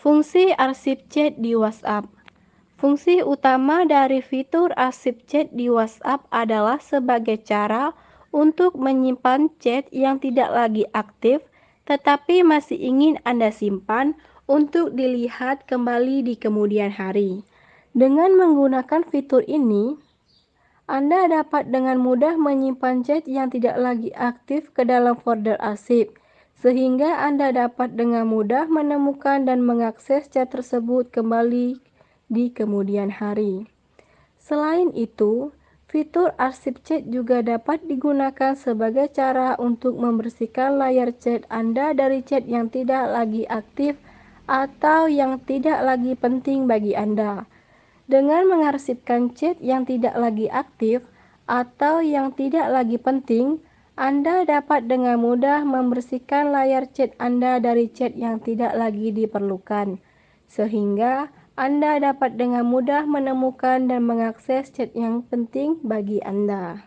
Fungsi arsip chat di WhatsApp Fungsi utama dari fitur arsip chat di WhatsApp adalah sebagai cara untuk menyimpan chat yang tidak lagi aktif tetapi masih ingin Anda simpan untuk dilihat kembali di kemudian hari. Dengan menggunakan fitur ini, Anda dapat dengan mudah menyimpan chat yang tidak lagi aktif ke dalam folder arsip sehingga Anda dapat dengan mudah menemukan dan mengakses chat tersebut kembali di kemudian hari. Selain itu, fitur arsip chat juga dapat digunakan sebagai cara untuk membersihkan layar chat Anda dari chat yang tidak lagi aktif atau yang tidak lagi penting bagi Anda. Dengan mengarsipkan chat yang tidak lagi aktif atau yang tidak lagi penting, anda dapat dengan mudah membersihkan layar chat Anda dari chat yang tidak lagi diperlukan, sehingga Anda dapat dengan mudah menemukan dan mengakses chat yang penting bagi Anda.